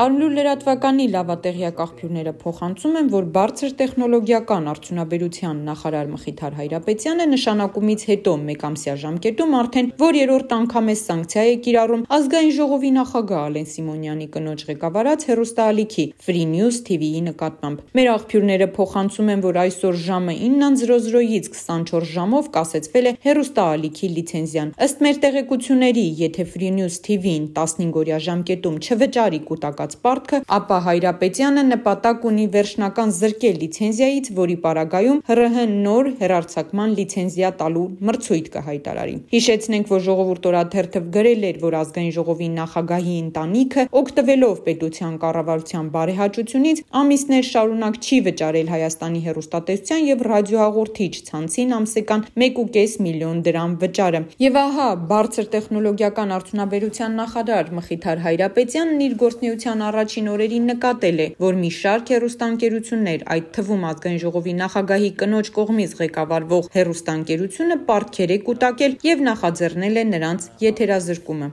Արմլուր լրատվականի լավատեղյակ աղբյուրները փոխանցում են, որ բարձր տեխնոլոգիական արդյունաբերության նախարար Մխիթար Հայրապետյանը նշանակումից հետո մեկ ամսյա ժամկետում արդեն որ երրորդ անգամ է սանկցիա է կիրառում Ազգային ժողովի նախագահ Ալեն Սիմոնյանի կնոջ ղեկավարած հերոստալիքի Free News TV-ի նկատմամբ։ Մեր աղբյուրները փոխանցում են, որ այսօր ժամը 9:00-ից 24 ժամով կասեցվել է հերոստալիքի լիցենզիան։ Ըստ մեր տեղեկությունների, եթե Free News TV-ին 15 օրյա ժամկետում չվճարի կուտակած ստացված պարտքը, ապա Հայրապետյանը նպատակ ունի վերջնական զրկել լիցենզիայից, որի պարագայում ՀՌՀ նոր հերարցակման լիցենզիա տալու մրցույթ կհայտարարի։ Հիշեցնենք, որ ժողովուրդ օրաթերթով գրել էր, որ ազգային ժողովի նախագահի ընտանիքը օգտվելով պետության կառավարության բարեհաճությունից ամիսներ շարունակ չի վճարել Հայաստանի հեռուստատեսության եւ ռադիոհաղորդիչ ցանցին ամսական 1.5 միլիոն դրամ վճարը։ Եվ ահա բարձր տեխնոլոգիական արդյունաբերության նախարար Մխիթար Հայրապետյանն իր գործնեության կառավարության առաջին օրերին նկատել է, որ մի շարք հեռուստաընկերություններ, այդ թվում ԱԺ նախագահի կնոջ կողմից ղեկավարվող հեռուստաընկերությունը պարտքեր է կուտակել և նախաձեռնել է նրանց եթերազրկումը։